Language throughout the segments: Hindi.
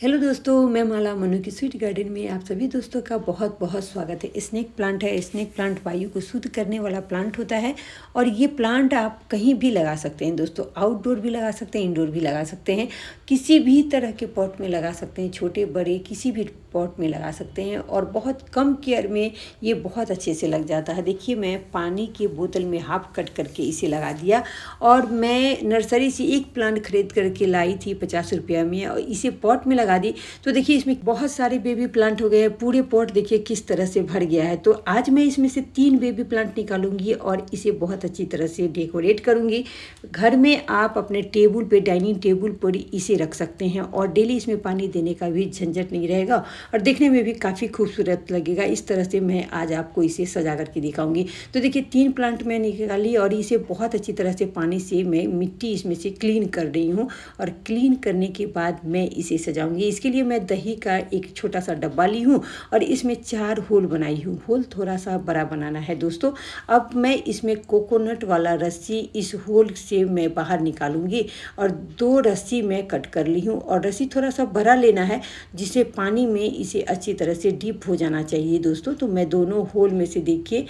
हेलो दोस्तों मैं माला मनु की स्वीट गार्डन में आप सभी दोस्तों का बहुत बहुत स्वागत है स्नेक प्लांट है स्नेक प्लांट वायु को शुद्ध करने वाला प्लांट होता है और ये प्लांट आप कहीं भी लगा सकते हैं दोस्तों आउटडोर भी लगा सकते हैं इंडोर भी लगा सकते हैं किसी भी तरह के पॉट में लगा सकते हैं छोटे बड़े किसी भी पॉट में लगा सकते हैं और बहुत कम केयर में ये बहुत अच्छे से लग जाता है देखिए मैं पानी की बोतल में हाफ कट करके इसे लगा दिया और मैं नर्सरी से एक प्लांट खरीद करके लाई थी पचास रुपया में और इसे पॉट में लगा दी तो देखिए इसमें बहुत सारे बेबी प्लांट हो गए हैं पूरे पॉट देखिए किस तरह से भर गया है तो आज मैं इसमें से तीन बेबी प्लांट निकालूंगी और इसे बहुत अच्छी तरह से डेकोरेट करूँगी घर में आप अपने टेबल पर डाइनिंग टेबल पर इसे रख सकते हैं और डेली इसमें पानी देने का भी झंझट नहीं रहेगा और देखने में भी काफ़ी खूबसूरत लगेगा इस तरह से मैं आज आपको इसे सजा करके दिखाऊंगी तो देखिए तीन प्लांट मैं निकाली और इसे बहुत अच्छी तरह से पानी से मैं मिट्टी इसमें से क्लीन कर रही हूँ और क्लीन करने के बाद मैं इसे सजाऊंगी इसके लिए मैं दही का एक छोटा सा डब्बा ली हूँ और इसमें चार होल बनाई हूँ होल थोड़ा सा बड़ा बनाना है दोस्तों अब मैं इसमें कोकोनट वाला रस्सी इस होल से मैं बाहर निकालूंगी और दो रस्सी मैं कट कर ली हूँ और रस्सी थोड़ा सा भरा लेना है जिसे पानी में इसे अच्छी तरह से डीप हो जाना चाहिए दोस्तों तो मैं दोनों होल में से देखिए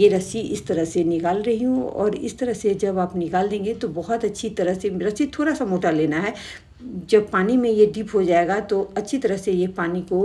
ये रस्सी इस तरह से निकाल रही हूँ और इस तरह से जब आप निकाल देंगे तो बहुत अच्छी तरह से रस्सी थोड़ा सा मोटा लेना है जब पानी में ये डिप हो जाएगा तो अच्छी तरह से ये पानी को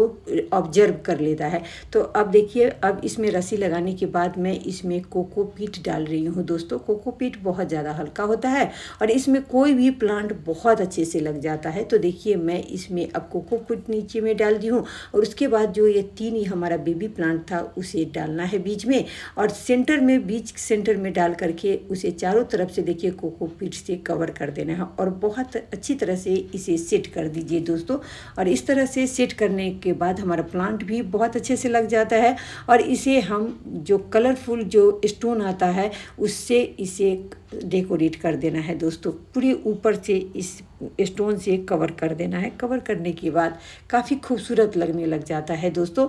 ऑब्जर्व कर लेता है तो अब देखिए अब इसमें रस्सी लगाने के बाद मैं इसमें कोकोपीट डाल रही हूँ दोस्तों कोकोपीट बहुत ज़्यादा हल्का होता है और इसमें कोई भी प्लांट बहुत अच्छे से लग जाता है तो देखिए मैं इसमें अब कोकोपीट नीचे में डाल दी हूँ और उसके बाद जो ये तीन ही हमारा बेबी प्लांट था उसे डालना है बीच में और सेंटर में बीच सेंटर में डाल करके उसे चारों तरफ से देखिए कोकोपीट से कवर कर देना है और बहुत अच्छी तरह से इसे सेट कर दीजिए दोस्तों और इस तरह से सेट करने के बाद हमारा प्लांट भी बहुत अच्छे से लग जाता है और इसे हम जो कलरफुल जो स्टोन आता है उससे इसे डेकोरेट कर देना है दोस्तों पूरे ऊपर से इस स्टोन से कवर कर देना है कवर करने के बाद काफ़ी खूबसूरत लगने लग जाता है दोस्तों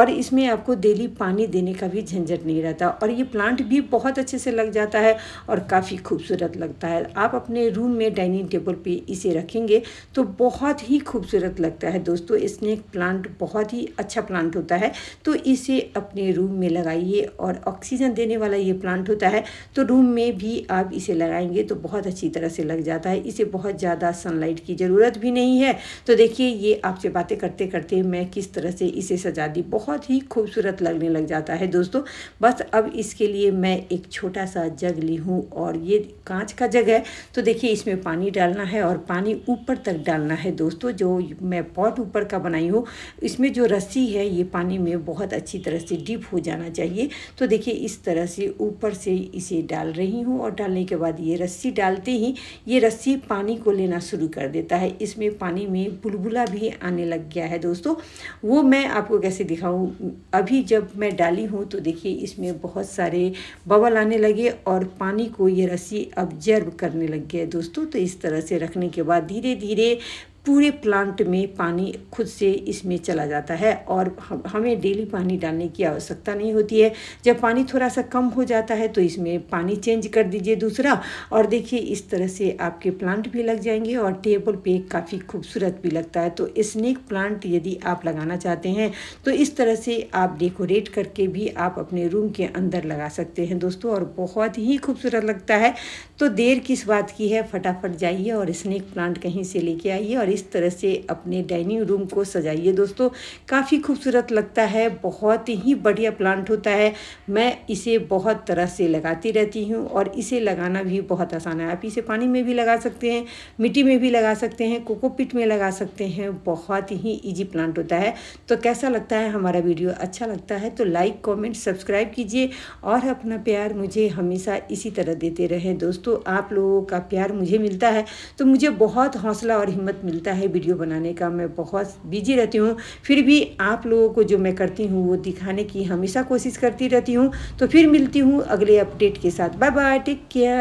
और इसमें आपको डेली पानी देने का भी झंझट नहीं रहता और ये प्लांट भी बहुत अच्छे से लग जाता है और काफ़ी खूबसूरत लगता है आप अपने रूम में डाइनिंग टेबल पे इसे रखेंगे लगाएंगे तो बहुत ही खूबसूरत लगता है दोस्तों स्नेक प्लांट बहुत ही अच्छा प्लांट होता है तो इसे अपने रूम में लगाइए और ऑक्सीजन देने वाला ये प्लांट होता है तो रूम में भी आप इसे लगाएंगे तो बहुत अच्छी तरह से लग जाता है इसे बहुत ज़्यादा सनलाइट की ज़रूरत भी नहीं है तो देखिए ये आपसे बातें करते करते मैं किस तरह से इसे सजा दी बहुत ही खूबसूरत लगने लग जाता है दोस्तों बस अब इसके लिए मैं एक छोटा सा जग ली हूँ और ये कांच का जग है तो देखिए इसमें पानी डालना है और पानी ऊपर ऊपर तक डालना है दोस्तों जो मैं पॉट ऊपर का बनाई हूँ इसमें जो रस्सी है ये पानी में बहुत अच्छी तरह से डीप हो जाना चाहिए तो देखिए इस तरह से ऊपर से इसे डाल रही हूँ और डालने के बाद ये रस्सी डालते ही ये रस्सी पानी को लेना शुरू कर देता है इसमें पानी में बुलबुला भी आने लग गया है दोस्तों वो मैं आपको कैसे दिखाऊँ अभी जब मैं डाली हूँ तो देखिए इसमें बहुत सारे बबल आने लगे और पानी को ये रस्सी ऑब्जर्व करने लग गया दोस्तों तो इस तरह से रखने के बाद धीरे धीरे पूरे प्लांट में पानी खुद से इसमें चला जाता है और हमें डेली पानी डालने की आवश्यकता नहीं होती है जब पानी थोड़ा सा कम हो जाता है तो इसमें पानी चेंज कर दीजिए दूसरा और देखिए इस तरह से आपके प्लांट भी लग जाएंगे और टेबल पे काफ़ी खूबसूरत भी लगता है तो स्नेक प्लांट यदि आप लगाना चाहते हैं तो इस तरह से आप डेकोरेट करके भी आप अपने रूम के अंदर लगा सकते हैं दोस्तों और बहुत ही खूबसूरत लगता है तो देर किस बात की है फटाफट जाइए और स्नेक प्लांट कहीं से लेके आइए और इस तरह से अपने डाइनिंग रूम को सजाइए दोस्तों काफ़ी खूबसूरत लगता है बहुत ही बढ़िया प्लांट होता है मैं इसे बहुत तरह से लगाती रहती हूँ और इसे लगाना भी बहुत आसान है आप इसे पानी में भी लगा सकते हैं मिट्टी में भी लगा सकते हैं कोकोपिट में लगा सकते हैं बहुत ही ईजी प्लांट होता है तो कैसा लगता है हमारा वीडियो अच्छा लगता है तो लाइक कॉमेंट सब्सक्राइब कीजिए और अपना प्यार मुझे हमेशा इसी तरह देते रहें दोस्तों आप लोगों का प्यार मुझे मिलता है तो मुझे बहुत हौसला और हिम्मत मिलती मिलता है वीडियो बनाने का मैं बहुत बिजी रहती हूँ फिर भी आप लोगों को जो मैं करती हूँ वो दिखाने की हमेशा कोशिश करती रहती हूँ तो फिर मिलती हूँ अगले अपडेट के साथ बाय बाय टेक केयर